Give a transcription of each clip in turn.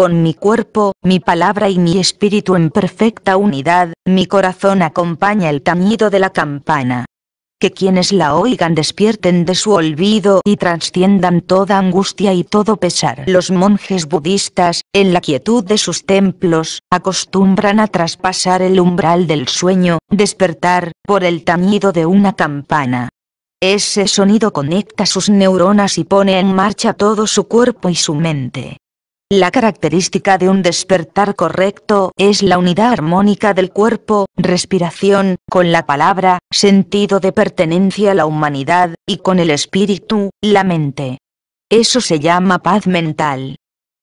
con mi cuerpo, mi palabra y mi espíritu en perfecta unidad, mi corazón acompaña el tañido de la campana. Que quienes la oigan despierten de su olvido y trasciendan toda angustia y todo pesar. Los monjes budistas, en la quietud de sus templos, acostumbran a traspasar el umbral del sueño, despertar, por el tañido de una campana. Ese sonido conecta sus neuronas y pone en marcha todo su cuerpo y su mente. La característica de un despertar correcto es la unidad armónica del cuerpo, respiración, con la palabra, sentido de pertenencia a la humanidad, y con el espíritu, la mente. Eso se llama paz mental.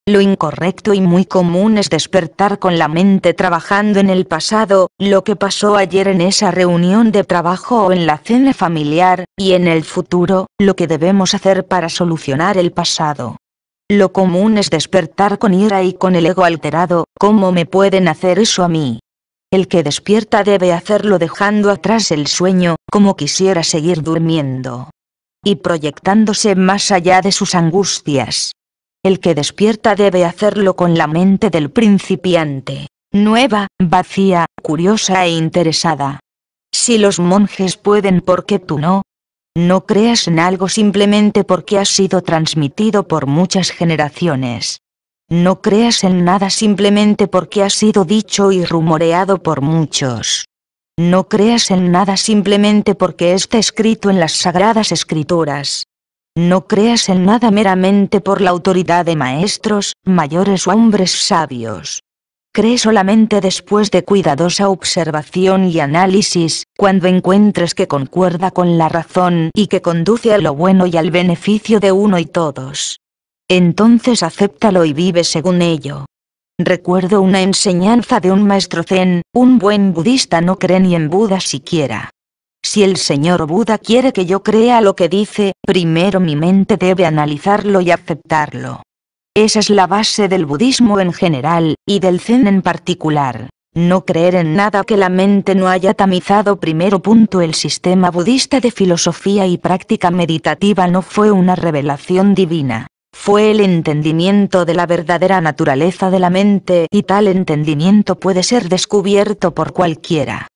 Lo incorrecto y muy común es despertar con la mente trabajando en el pasado, lo que pasó ayer en esa reunión de trabajo o en la cena familiar, y en el futuro, lo que debemos hacer para solucionar el pasado. Lo común es despertar con ira y con el ego alterado, ¿cómo me pueden hacer eso a mí? El que despierta debe hacerlo dejando atrás el sueño, como quisiera seguir durmiendo. Y proyectándose más allá de sus angustias. El que despierta debe hacerlo con la mente del principiante, nueva, vacía, curiosa e interesada. Si los monjes pueden, ¿por qué tú no? No creas en algo simplemente porque ha sido transmitido por muchas generaciones. No creas en nada simplemente porque ha sido dicho y rumoreado por muchos. No creas en nada simplemente porque está escrito en las sagradas escrituras. No creas en nada meramente por la autoridad de maestros, mayores o hombres sabios. Cree solamente después de cuidadosa observación y análisis, cuando encuentres que concuerda con la razón y que conduce a lo bueno y al beneficio de uno y todos. Entonces acéptalo y vive según ello. Recuerdo una enseñanza de un maestro zen, un buen budista no cree ni en Buda siquiera. Si el señor Buda quiere que yo crea lo que dice, primero mi mente debe analizarlo y aceptarlo. Esa es la base del budismo en general, y del zen en particular. No creer en nada que la mente no haya tamizado primero. Punto. El sistema budista de filosofía y práctica meditativa no fue una revelación divina. Fue el entendimiento de la verdadera naturaleza de la mente y tal entendimiento puede ser descubierto por cualquiera.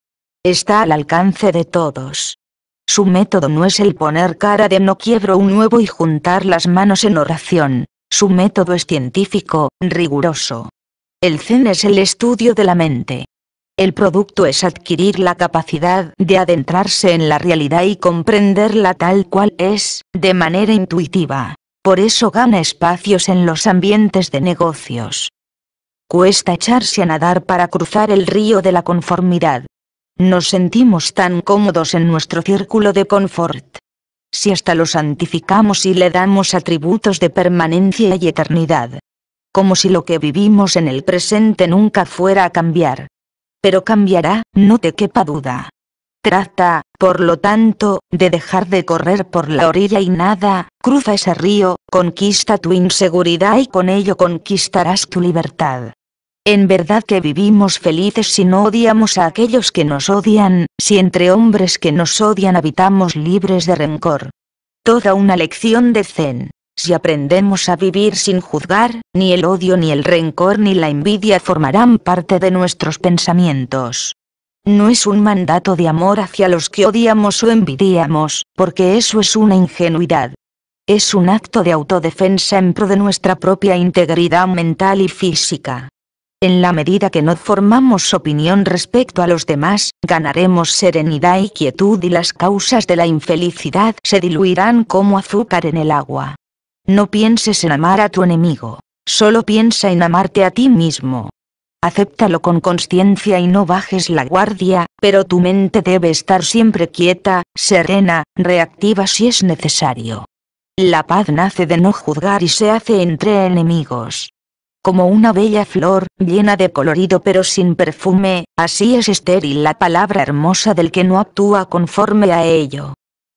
Está al alcance de todos. Su método no es el poner cara de no quiebro un huevo y juntar las manos en oración, su método es científico, riguroso. El Zen es el estudio de la mente. El producto es adquirir la capacidad de adentrarse en la realidad y comprenderla tal cual es, de manera intuitiva. Por eso gana espacios en los ambientes de negocios. Cuesta echarse a nadar para cruzar el río de la conformidad. Nos sentimos tan cómodos en nuestro círculo de confort si hasta lo santificamos y le damos atributos de permanencia y eternidad. Como si lo que vivimos en el presente nunca fuera a cambiar. Pero cambiará, no te quepa duda. Trata, por lo tanto, de dejar de correr por la orilla y nada, cruza ese río, conquista tu inseguridad y con ello conquistarás tu libertad. En verdad que vivimos felices si no odiamos a aquellos que nos odian, si entre hombres que nos odian habitamos libres de rencor. Toda una lección de Zen. Si aprendemos a vivir sin juzgar, ni el odio ni el rencor ni la envidia formarán parte de nuestros pensamientos. No es un mandato de amor hacia los que odiamos o envidiamos, porque eso es una ingenuidad. Es un acto de autodefensa en pro de nuestra propia integridad mental y física. En la medida que no formamos opinión respecto a los demás, ganaremos serenidad y quietud y las causas de la infelicidad se diluirán como azúcar en el agua. No pienses en amar a tu enemigo, solo piensa en amarte a ti mismo. Acéptalo con conciencia y no bajes la guardia, pero tu mente debe estar siempre quieta, serena, reactiva si es necesario. La paz nace de no juzgar y se hace entre enemigos como una bella flor, llena de colorido pero sin perfume, así es estéril la palabra hermosa del que no actúa conforme a ello.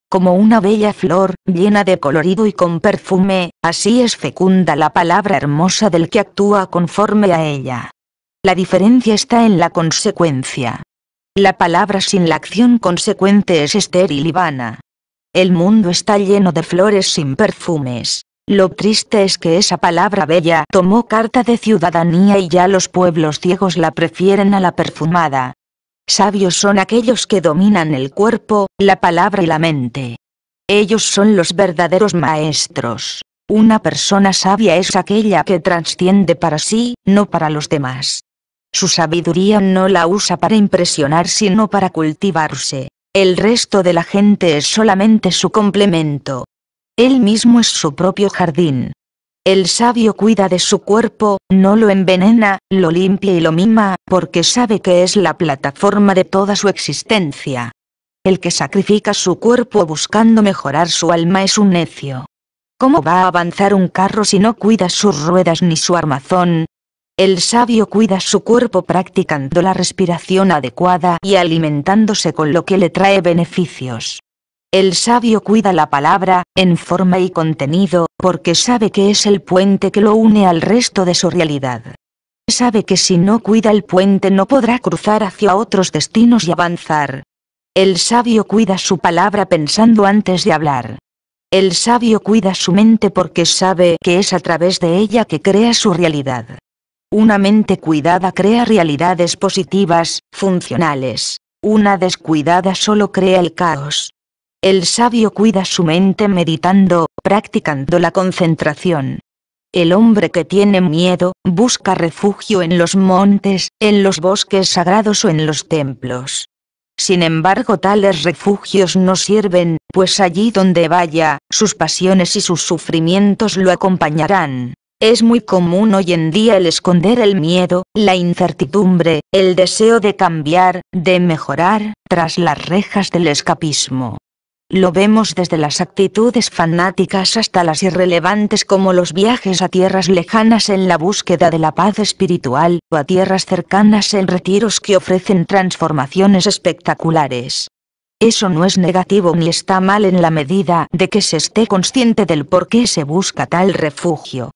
Como una bella flor, llena de colorido y con perfume, así es fecunda la palabra hermosa del que actúa conforme a ella. La diferencia está en la consecuencia. La palabra sin la acción consecuente es estéril y vana. El mundo está lleno de flores sin perfumes. Lo triste es que esa palabra bella tomó carta de ciudadanía y ya los pueblos ciegos la prefieren a la perfumada. Sabios son aquellos que dominan el cuerpo, la palabra y la mente. Ellos son los verdaderos maestros. Una persona sabia es aquella que trasciende para sí, no para los demás. Su sabiduría no la usa para impresionar sino para cultivarse. El resto de la gente es solamente su complemento. Él mismo es su propio jardín. El sabio cuida de su cuerpo, no lo envenena, lo limpia y lo mima, porque sabe que es la plataforma de toda su existencia. El que sacrifica su cuerpo buscando mejorar su alma es un necio. ¿Cómo va a avanzar un carro si no cuida sus ruedas ni su armazón? El sabio cuida su cuerpo practicando la respiración adecuada y alimentándose con lo que le trae beneficios. El sabio cuida la palabra, en forma y contenido, porque sabe que es el puente que lo une al resto de su realidad. Sabe que si no cuida el puente no podrá cruzar hacia otros destinos y avanzar. El sabio cuida su palabra pensando antes de hablar. El sabio cuida su mente porque sabe que es a través de ella que crea su realidad. Una mente cuidada crea realidades positivas, funcionales. Una descuidada solo crea el caos. El sabio cuida su mente meditando, practicando la concentración. El hombre que tiene miedo, busca refugio en los montes, en los bosques sagrados o en los templos. Sin embargo tales refugios no sirven, pues allí donde vaya, sus pasiones y sus sufrimientos lo acompañarán. Es muy común hoy en día el esconder el miedo, la incertidumbre, el deseo de cambiar, de mejorar, tras las rejas del escapismo. Lo vemos desde las actitudes fanáticas hasta las irrelevantes como los viajes a tierras lejanas en la búsqueda de la paz espiritual o a tierras cercanas en retiros que ofrecen transformaciones espectaculares. Eso no es negativo ni está mal en la medida de que se esté consciente del por qué se busca tal refugio.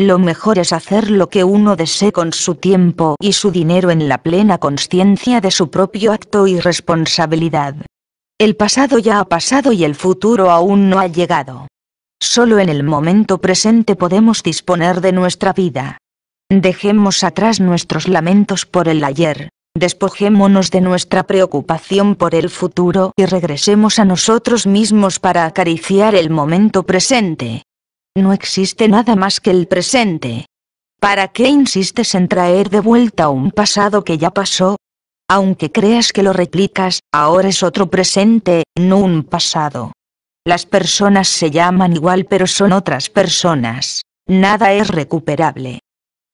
Lo mejor es hacer lo que uno desee con su tiempo y su dinero en la plena conciencia de su propio acto y responsabilidad. El pasado ya ha pasado y el futuro aún no ha llegado. Solo en el momento presente podemos disponer de nuestra vida. Dejemos atrás nuestros lamentos por el ayer, despojémonos de nuestra preocupación por el futuro y regresemos a nosotros mismos para acariciar el momento presente. No existe nada más que el presente. ¿Para qué insistes en traer de vuelta un pasado que ya pasó? aunque creas que lo replicas, ahora es otro presente, no un pasado. Las personas se llaman igual pero son otras personas. Nada es recuperable.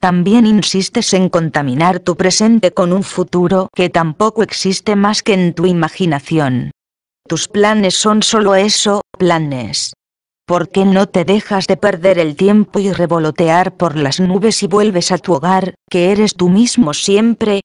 También insistes en contaminar tu presente con un futuro que tampoco existe más que en tu imaginación. Tus planes son solo eso, planes. ¿Por qué no te dejas de perder el tiempo y revolotear por las nubes y vuelves a tu hogar, que eres tú mismo siempre,